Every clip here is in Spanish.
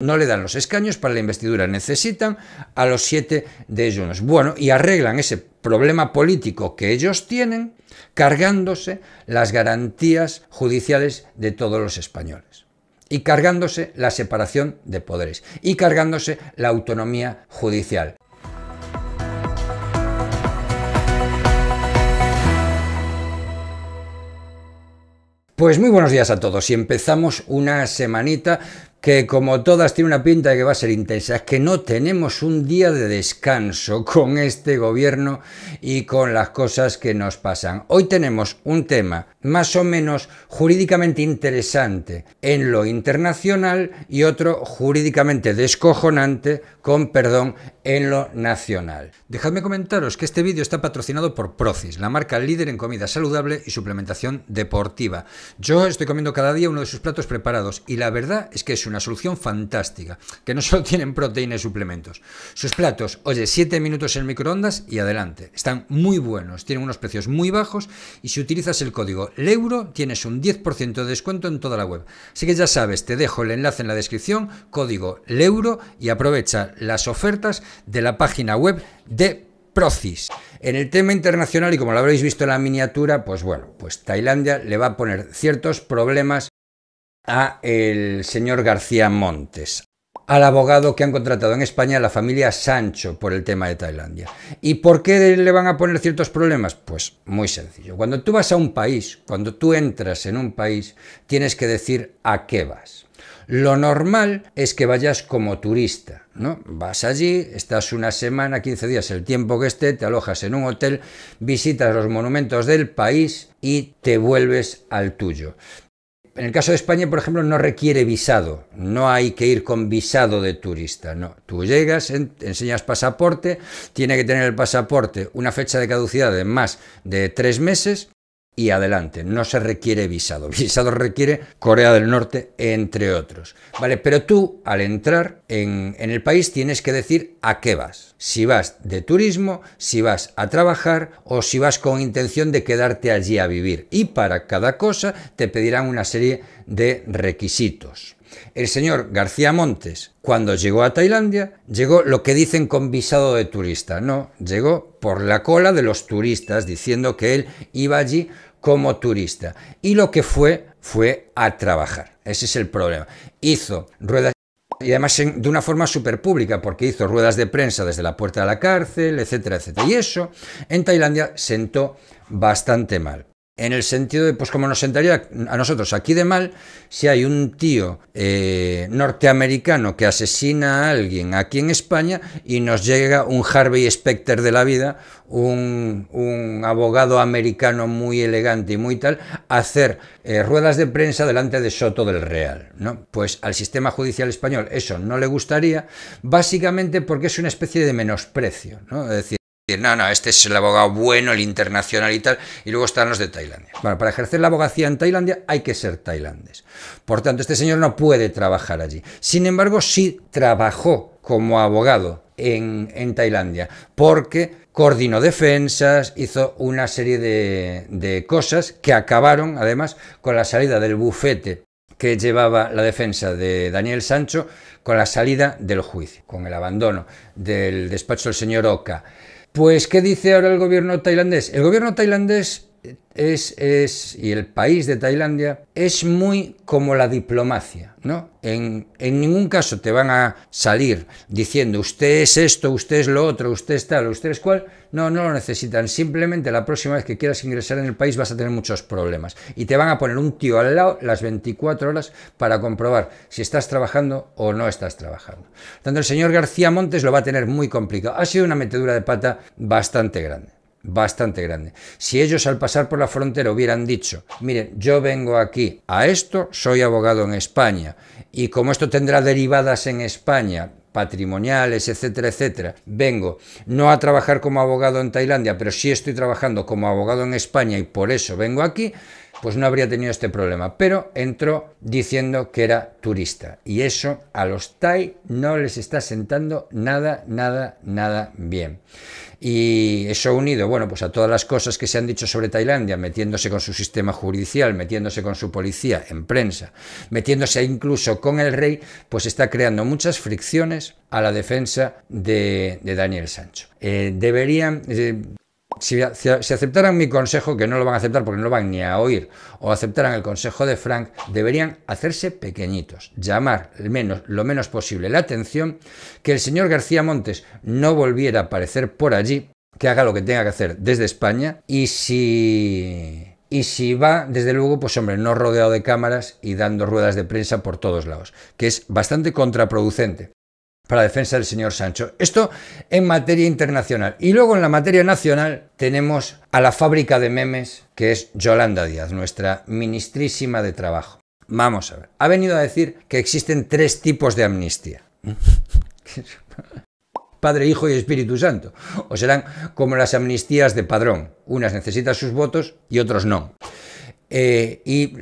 No le dan los escaños para la investidura, necesitan a los siete de ellos. Bueno, y arreglan ese problema político que ellos tienen cargándose las garantías judiciales de todos los españoles y cargándose la separación de poderes y cargándose la autonomía judicial. Pues muy buenos días a todos y empezamos una semanita que como todas tiene una pinta de que va a ser intensa, es que no tenemos un día de descanso con este gobierno y con las cosas que nos pasan. Hoy tenemos un tema más o menos jurídicamente interesante en lo internacional y otro jurídicamente descojonante, con perdón, en lo nacional. Dejadme comentaros que este vídeo está patrocinado por Procis, la marca líder en comida saludable y suplementación deportiva. Yo estoy comiendo cada día uno de sus platos preparados y la verdad es que es una solución fantástica, que no solo tienen proteínas y suplementos. Sus platos, oye, 7 minutos en microondas y adelante. Están muy buenos, tienen unos precios muy bajos y si utilizas el código LEURO tienes un 10% de descuento en toda la web. Así que ya sabes, te dejo el enlace en la descripción, código LEURO y aprovecha las ofertas de la página web de Procis. En el tema internacional, y como lo habréis visto en la miniatura, pues bueno, pues Tailandia le va a poner ciertos problemas a el señor García Montes, al abogado que han contratado en España la familia Sancho por el tema de Tailandia. ¿Y por qué le van a poner ciertos problemas? Pues muy sencillo. Cuando tú vas a un país, cuando tú entras en un país, tienes que decir a qué vas. Lo normal es que vayas como turista, ¿no? Vas allí, estás una semana, 15 días, el tiempo que esté, te alojas en un hotel, visitas los monumentos del país y te vuelves al tuyo. En el caso de España, por ejemplo, no requiere visado, no hay que ir con visado de turista, no. Tú llegas, enseñas pasaporte, tiene que tener el pasaporte una fecha de caducidad de más de tres meses y adelante. No se requiere visado. Visado requiere Corea del Norte, entre otros. ¿Vale? Pero tú, al entrar en, en, el país, tienes que decir a qué vas. Si vas de turismo, si vas a trabajar o si vas con intención de quedarte allí a vivir. Y para cada cosa te pedirán una serie de requisitos. El señor García Montes, cuando llegó a Tailandia, llegó lo que dicen con visado de turista. No, llegó por la cola de los turistas diciendo que él iba allí como turista. Y lo que fue, fue a trabajar. Ese es el problema. Hizo ruedas y además de una forma súper pública, porque hizo ruedas de prensa desde la puerta de la cárcel, etcétera, etcétera. Y eso en Tailandia sentó bastante mal. En el sentido de, pues como nos sentaría a nosotros aquí de mal, si hay un tío eh, norteamericano que asesina a alguien aquí en España y nos llega un Harvey Specter de la vida, un, abogado americano muy elegante y muy tal, a hacer eh, ruedas de prensa delante de Soto del Real. ¿no? Pues al sistema judicial español eso no le gustaría, básicamente porque es una especie de menosprecio. ¿no? Es decir, no, no, este es el abogado bueno, el internacional y tal, y luego están los de Tailandia. Bueno, para ejercer la abogacía en Tailandia hay que ser tailandés. Por tanto, este señor no puede trabajar allí. Sin embargo, sí trabajó como abogado en, Tailandia, porque coordinó defensas, hizo una serie de, de cosas que acabaron, además, con la salida del bufete que llevaba la defensa de Daniel Sancho con la salida del juicio, con el abandono del despacho del señor Oca pues, ¿qué dice ahora el gobierno tailandés? El gobierno tailandés es, es, y el país de Tailandia es muy como la diplomacia, ¿no? En, en, ningún caso te van a salir diciendo usted es esto, usted es lo otro, usted es tal, usted es cual. No, no lo necesitan. Simplemente la próxima vez que quieras ingresar en el país vas a tener muchos problemas. Y te van a poner un tío al lado las 24 horas para comprobar si estás trabajando o no estás trabajando. Tanto el señor García Montes lo va a tener muy complicado. Ha sido una metedura de pata bastante grande bastante grande. Si ellos al pasar por la frontera hubieran dicho, miren, yo vengo aquí a esto, soy abogado en España, y como esto tendrá derivadas en España, patrimoniales, etcétera, etcétera, vengo no a trabajar como abogado en Tailandia, pero sí estoy trabajando como abogado en España y por eso vengo aquí, pues no habría tenido este problema. Pero entró diciendo que era turista. Y eso a los Thai no les está sentando nada, nada, nada bien. Y eso unido, bueno, pues a todas las cosas que se han dicho sobre Tailandia, metiéndose con su sistema judicial, metiéndose con su policía, en prensa, metiéndose incluso con el rey, pues está creando muchas fricciones a la defensa de, Daniel Sancho. Eh, deberían... Eh, si, aceptaran mi consejo, que no lo van a aceptar porque no lo van ni a oír, o aceptaran el consejo de Frank, deberían hacerse pequeñitos, llamar lo menos posible la atención, que el señor García Montes no volviera a aparecer por allí, que haga lo que tenga que hacer desde España, y si... Y si va, desde luego, pues hombre, no rodeado de cámaras y dando ruedas de prensa por todos lados, que es bastante contraproducente para la defensa del señor Sancho. Esto en materia internacional. Y luego en la materia nacional tenemos a la fábrica de memes, que es Yolanda Díaz, nuestra ministrísima de trabajo. Vamos a ver. Ha venido a decir que existen tres tipos de amnistía. Padre, Hijo y Espíritu Santo. O serán como las amnistías de Padrón. Unas necesitan sus votos y otros no. Eh, y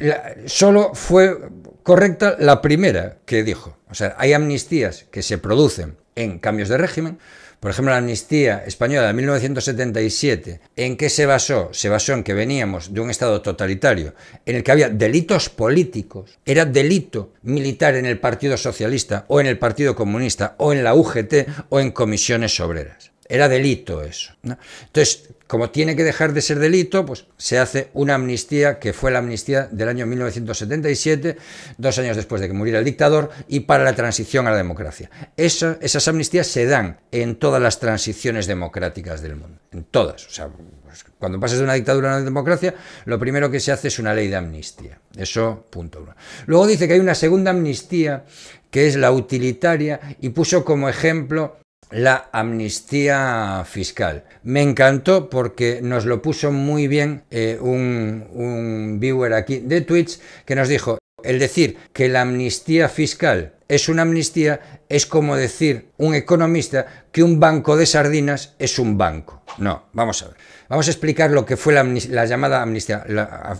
solo fue correcta la primera que dijo. O sea, hay amnistías que se producen en cambios de régimen. Por ejemplo, la amnistía española de 1977, ¿en qué se basó? Se basó en que veníamos de un Estado totalitario en el que había delitos políticos, era delito militar en el Partido Socialista o en el Partido Comunista o en la UGT o en comisiones obreras. Era delito eso. Entonces, como tiene que dejar de ser delito, pues se hace una amnistía, que fue la amnistía del año 1977, dos años después de que muriera el dictador, y para la transición a la democracia. esas amnistías se dan en todas las transiciones democráticas del mundo, en todas. O sea, pues, cuando pasas de una dictadura a una democracia, lo primero que se hace es una ley de amnistía. Eso, punto uno. Luego dice que hay una segunda amnistía, que es la utilitaria, y puso como ejemplo la amnistía fiscal. Me encantó porque nos lo puso muy bien eh, un, un viewer aquí de Twitch que nos dijo, el decir que la amnistía fiscal es una amnistía es como decir un economista que un banco de sardinas es un banco. No, vamos a ver. Vamos a explicar lo que fue la, llamada amnistía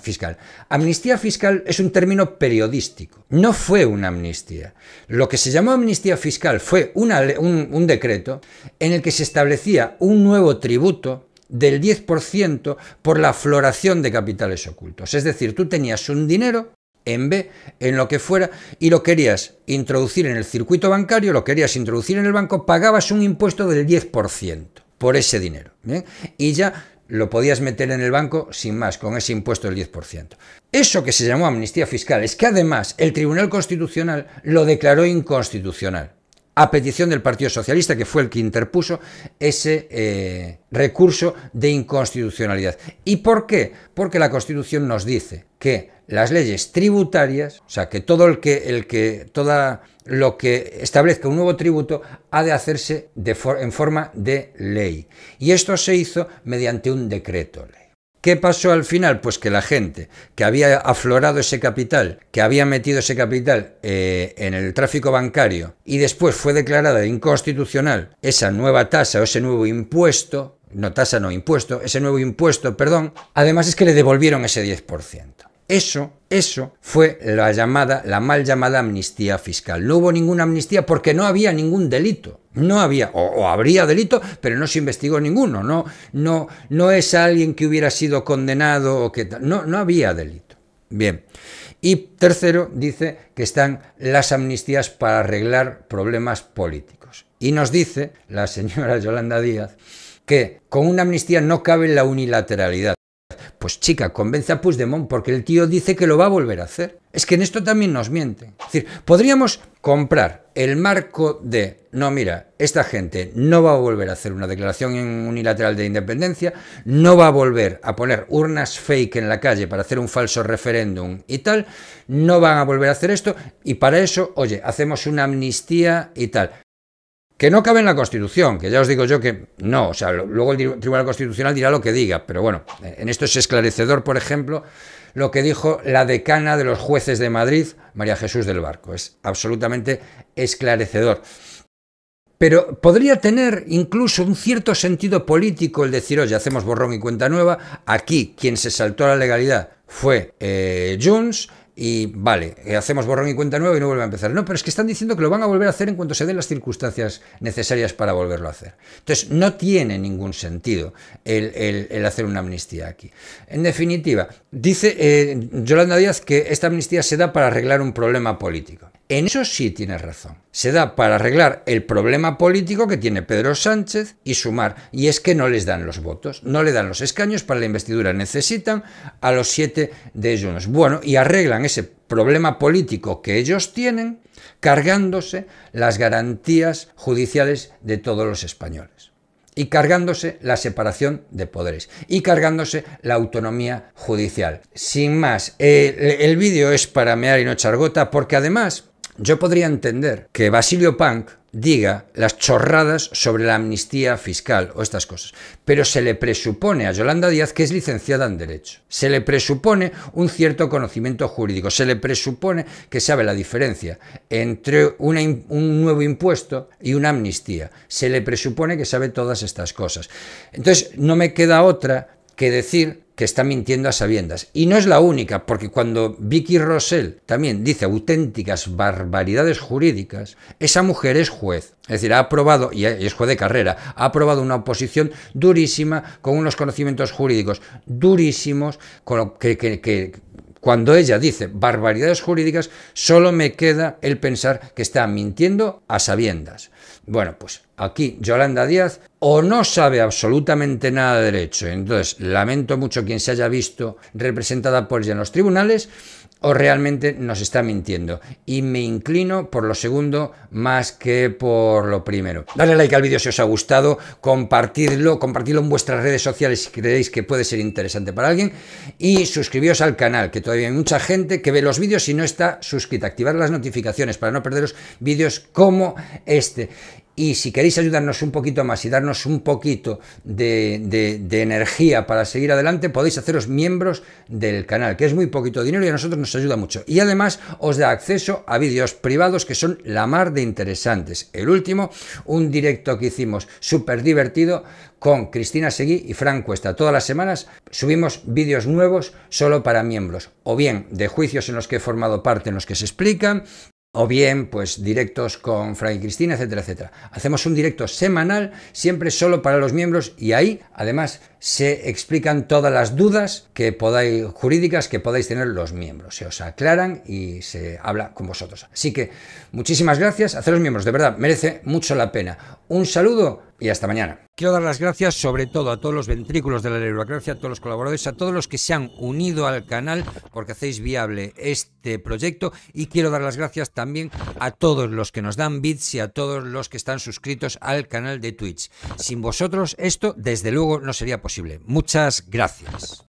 fiscal. Amnistía fiscal es un término periodístico. No fue una amnistía. Lo que se llamó amnistía fiscal fue un, un decreto en el que se establecía un nuevo tributo del 10% por la floración de capitales ocultos. Es decir, tú tenías un dinero en B, en lo que fuera, y lo querías introducir en el circuito bancario, lo querías introducir en el banco, pagabas un impuesto del 10% por ese dinero. ¿bien? Y ya lo podías meter en el banco sin más, con ese impuesto del 10%. Eso que se llamó amnistía fiscal es que además el Tribunal Constitucional lo declaró inconstitucional a petición del Partido Socialista, que fue el que interpuso ese eh, recurso de inconstitucionalidad. ¿Y por qué? Porque la Constitución nos dice que las leyes tributarias, o sea, que todo el que, el que, toda lo que establezca un nuevo tributo ha de hacerse en forma de ley. Y esto se hizo mediante un decreto ley. ¿Qué pasó al final? Pues que la gente que había aflorado ese capital, que había metido ese capital eh, en el tráfico bancario y después fue declarada inconstitucional esa nueva tasa o ese nuevo impuesto, no tasa, no impuesto, ese nuevo impuesto, perdón, además es que le devolvieron ese 10%. Eso, eso fue la llamada, la mal llamada amnistía fiscal. No hubo ninguna amnistía porque no había ningún delito. No había, o, habría delito, pero no se investigó ninguno. No, no, no es alguien que hubiera sido condenado o que no, no había delito. Bien. Y tercero, dice que están las amnistías para arreglar problemas políticos. Y nos dice la señora Yolanda Díaz que con una amnistía no cabe la unilateralidad. Pues chica, convence a Puigdemont porque el tío dice que lo va a volver a hacer. Es que en esto también nos miente. Es decir, podríamos comprar el marco de, no, mira, esta gente no va a volver a hacer una declaración unilateral de independencia, no va a volver a poner urnas fake en la calle para hacer un falso referéndum y tal, no van a volver a hacer esto y para eso, oye, hacemos una amnistía y tal. Que no cabe en la Constitución, que ya os digo yo que no, o sea, luego el Tribunal Constitucional dirá lo que diga, pero bueno, eh, en esto es esclarecedor, por ejemplo, lo que dijo la decana de los jueces de Madrid, María Jesús del Barco, es absolutamente esclarecedor. Pero podría tener incluso un cierto sentido político el decir, oye, hacemos borrón y cuenta nueva, aquí quien se saltó a la legalidad fue eh, y vale, eh, hacemos borrón y cuenta nueva y no vuelve a empezar. No, pero es que están diciendo que lo van a volver a hacer en cuanto se den las circunstancias necesarias para volverlo a hacer. Entonces, no tiene ningún sentido el, hacer una amnistía aquí. En definitiva, dice eh, Yolanda Díaz que esta amnistía se da para arreglar un problema político. En eso sí tienes razón. Se da para arreglar el problema político que tiene Pedro Sánchez y sumar. Y es que no les dan los votos, no le dan los escaños para la investidura. Necesitan a los siete de ellos. Bueno, y arreglan ese problema político que ellos tienen cargándose las garantías judiciales de todos los españoles y cargándose la separación de poderes y cargándose la autonomía judicial. Sin más, el, vídeo es para mear y no echar porque además yo podría entender que Basilio Punk diga las chorradas sobre la amnistía fiscal o estas cosas, pero se le presupone a Yolanda Díaz que es licenciada en Derecho, se le presupone un cierto conocimiento jurídico, se le presupone que sabe la diferencia entre un nuevo impuesto y una amnistía, se le presupone que sabe todas estas cosas. Entonces, no me queda otra que decir que está mintiendo a sabiendas. Y no es la única, porque cuando Vicky Rossell también dice auténticas barbaridades jurídicas, esa mujer es juez. Es decir, ha aprobado, y es juez de carrera, ha aprobado una oposición durísima, con unos conocimientos jurídicos durísimos, con lo que, que cuando ella dice barbaridades jurídicas, solo me queda el pensar que está mintiendo a sabiendas. Bueno, pues aquí Yolanda Díaz o no sabe absolutamente nada de derecho, entonces lamento mucho quien se haya visto representada por ella en los tribunales, o realmente nos está mintiendo. Y me inclino por lo segundo más que por lo primero. Dale like al vídeo si os ha gustado, compartidlo, compartidlo en vuestras redes sociales si creéis que puede ser interesante para alguien y suscribíos al canal, que todavía hay mucha gente que ve los vídeos y no está suscrita. Activar las notificaciones para no perderos vídeos como este. Y si queréis ayudarnos un poquito más y darnos un poquito de, energía para seguir adelante, podéis haceros miembros del canal, que es muy poquito dinero y a nosotros nos ayuda mucho. Y además os da acceso a vídeos privados que son la mar de interesantes. El último, un directo que hicimos súper divertido con Cristina Seguí y Fran Cuesta. Todas las semanas subimos vídeos nuevos solo para miembros, o bien de juicios en los que he formado parte, en los que se explican, o bien pues directos con Frank y Cristina, etcétera, etcétera. Hacemos un directo semanal, siempre solo para los miembros y ahí, además, se explican todas las dudas que podáis, jurídicas que podáis tener los miembros. Se os aclaran y se habla con vosotros. Así que muchísimas gracias. los miembros, de verdad, merece mucho la pena. Un saludo y hasta mañana. Quiero dar las gracias sobre todo a todos los ventrículos de la gracias a todos los colaboradores, a todos los que se han unido al canal porque hacéis viable este proyecto y quiero dar las gracias también a todos los que nos dan bits y a todos los que están suscritos al canal de Twitch. Sin vosotros esto desde luego no sería posible. Muchas gracias.